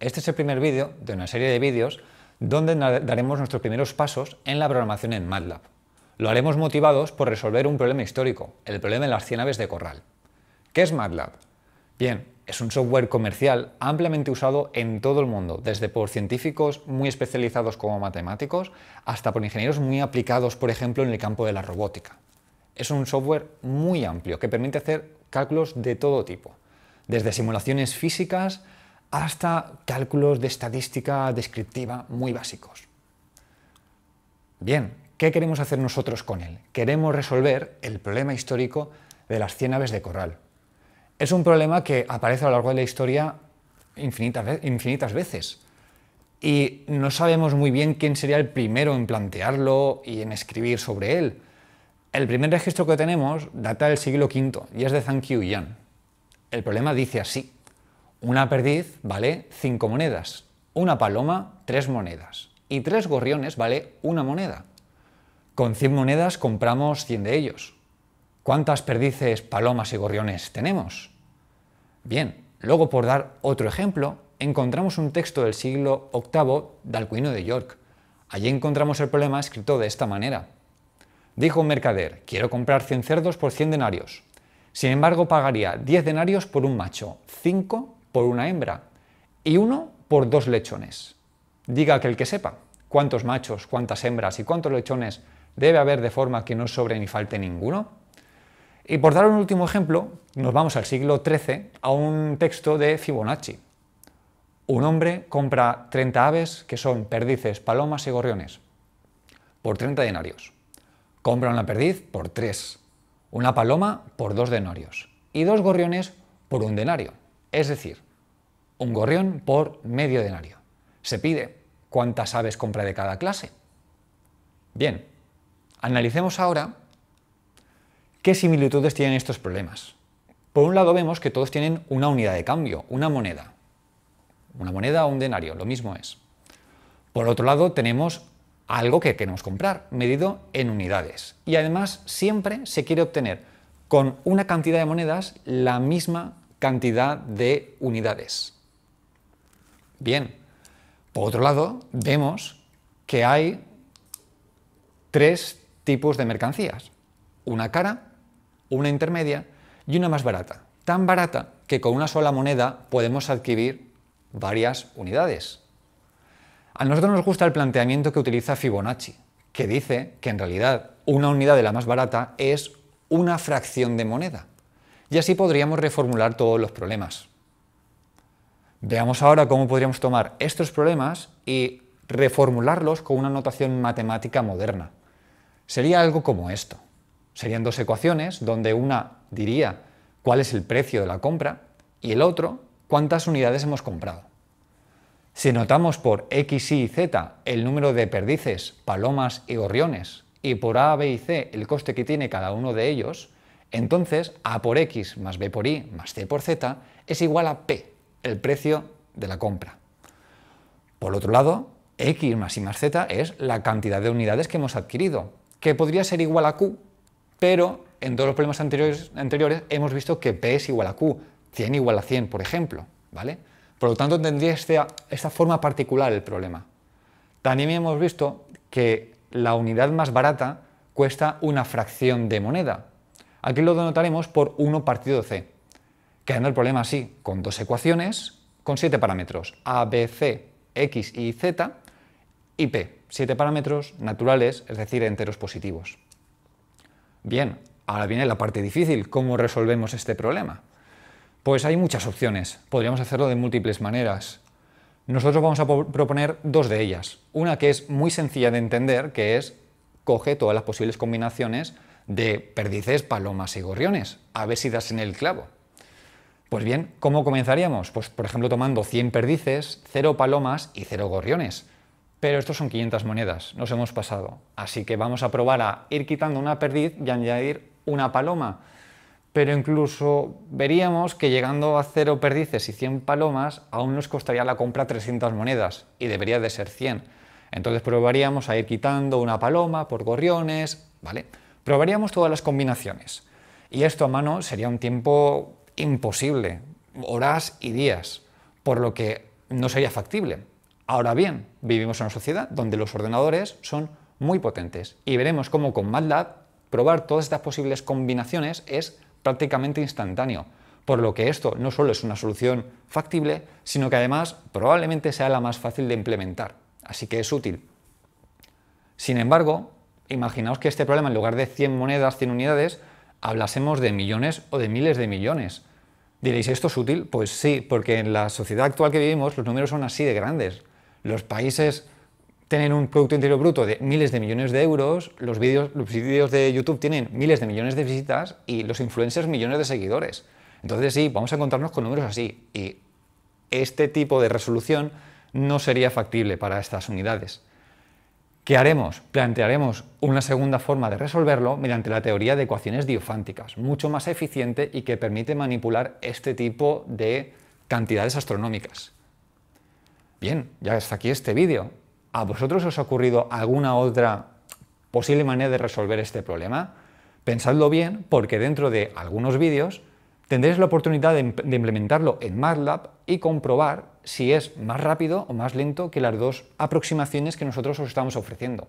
Este es el primer vídeo de una serie de vídeos donde daremos nuestros primeros pasos en la programación en MATLAB. Lo haremos motivados por resolver un problema histórico, el problema de las 100 aves de corral. ¿Qué es MATLAB? Bien, es un software comercial ampliamente usado en todo el mundo, desde por científicos muy especializados como matemáticos hasta por ingenieros muy aplicados, por ejemplo, en el campo de la robótica. Es un software muy amplio que permite hacer cálculos de todo tipo, desde simulaciones físicas hasta cálculos de estadística descriptiva muy básicos. Bien, ¿qué queremos hacer nosotros con él? Queremos resolver el problema histórico de las cien aves de corral. Es un problema que aparece a lo largo de la historia infinitas, infinitas veces y no sabemos muy bien quién sería el primero en plantearlo y en escribir sobre él. El primer registro que tenemos data del siglo V y es de Zhang Qiuyan. El problema dice así. Una perdiz vale 5 monedas, una paloma 3 monedas y 3 gorriones vale una moneda. Con 100 monedas compramos 100 de ellos. ¿Cuántas perdices, palomas y gorriones tenemos? Bien, luego por dar otro ejemplo, encontramos un texto del siglo VIII de Alcuino de York. Allí encontramos el problema escrito de esta manera. Dijo un mercader, quiero comprar 100 cerdos por 100 denarios. Sin embargo, pagaría 10 denarios por un macho, 5 por una hembra y uno por dos lechones. Diga aquel que sepa cuántos machos, cuántas hembras y cuántos lechones debe haber de forma que no sobre ni falte ninguno. Y por dar un último ejemplo, nos vamos al siglo XIII a un texto de Fibonacci. Un hombre compra 30 aves que son perdices, palomas y gorriones por 30 denarios. Compra una perdiz por 3, una paloma por 2 denarios y dos gorriones por un denario. Es decir, un gorrión por medio denario. Se pide cuántas aves compra de cada clase. Bien, analicemos ahora qué similitudes tienen estos problemas. Por un lado vemos que todos tienen una unidad de cambio, una moneda. Una moneda o un denario, lo mismo es. Por otro lado tenemos algo que queremos comprar, medido en unidades. Y además siempre se quiere obtener con una cantidad de monedas la misma cantidad de unidades. Bien. Por otro lado, vemos que hay tres tipos de mercancías. Una cara, una intermedia y una más barata. Tan barata que con una sola moneda podemos adquirir varias unidades. A nosotros nos gusta el planteamiento que utiliza Fibonacci, que dice que en realidad una unidad de la más barata es una fracción de moneda. Y así podríamos reformular todos los problemas. Veamos ahora cómo podríamos tomar estos problemas y reformularlos con una notación matemática moderna. Sería algo como esto. Serían dos ecuaciones donde una diría cuál es el precio de la compra y el otro cuántas unidades hemos comprado. Si notamos por X, Y y Z el número de perdices, palomas y gorriones y por A, B y C el coste que tiene cada uno de ellos, entonces A por X más B por Y más C por Z es igual a P, el precio de la compra. Por otro lado, X más Y más Z es la cantidad de unidades que hemos adquirido, que podría ser igual a Q, pero en todos los problemas anteriores, hemos visto que P es igual a Q, 100 igual a 100, por ejemplo. ¿vale? Por lo tanto, tendría esta, esta forma particular el problema. También hemos visto que la unidad más barata cuesta una fracción de moneda. Aquí lo denotaremos por 1 partido C quedando el problema así, con dos ecuaciones, con siete parámetros, a, b, c, x y z, y p, siete parámetros naturales, es decir, enteros positivos. Bien, ahora viene la parte difícil, ¿cómo resolvemos este problema? Pues hay muchas opciones, podríamos hacerlo de múltiples maneras. Nosotros vamos a proponer dos de ellas. Una que es muy sencilla de entender, que es coge todas las posibles combinaciones de perdices, palomas y gorriones, a ver si das en el clavo. Pues bien, ¿cómo comenzaríamos? Pues por ejemplo tomando 100 perdices, 0 palomas y 0 gorriones. Pero estos son 500 monedas, nos hemos pasado. Así que vamos a probar a ir quitando una perdiz y añadir una paloma. Pero incluso veríamos que llegando a 0 perdices y 100 palomas aún nos costaría la compra 300 monedas y debería de ser 100. Entonces probaríamos a ir quitando una paloma por gorriones, ¿vale? Probaríamos todas las combinaciones. Y esto a mano sería un tiempo imposible, horas y días, por lo que no sería factible. Ahora bien, vivimos en una sociedad donde los ordenadores son muy potentes y veremos cómo con MATLAB probar todas estas posibles combinaciones es prácticamente instantáneo, por lo que esto no solo es una solución factible, sino que además probablemente sea la más fácil de implementar, así que es útil. Sin embargo, imaginaos que este problema en lugar de 100 monedas, 100 unidades, hablásemos de millones o de miles de millones. Diréis, ¿esto es útil? Pues sí, porque en la sociedad actual que vivimos los números son así de grandes. Los países tienen un Producto Interior Bruto de miles de millones de euros, los vídeos de YouTube tienen miles de millones de visitas y los influencers millones de seguidores. Entonces sí, vamos a encontrarnos con números así. Y este tipo de resolución no sería factible para estas unidades. ¿Qué haremos? Plantearemos una segunda forma de resolverlo mediante la teoría de ecuaciones diofánticas, mucho más eficiente y que permite manipular este tipo de cantidades astronómicas. Bien, ya está aquí este vídeo. ¿A vosotros os ha ocurrido alguna otra posible manera de resolver este problema? Pensadlo bien porque dentro de algunos vídeos tendréis la oportunidad de, de implementarlo en MATLAB y comprobar si es más rápido o más lento que las dos aproximaciones que nosotros os estamos ofreciendo.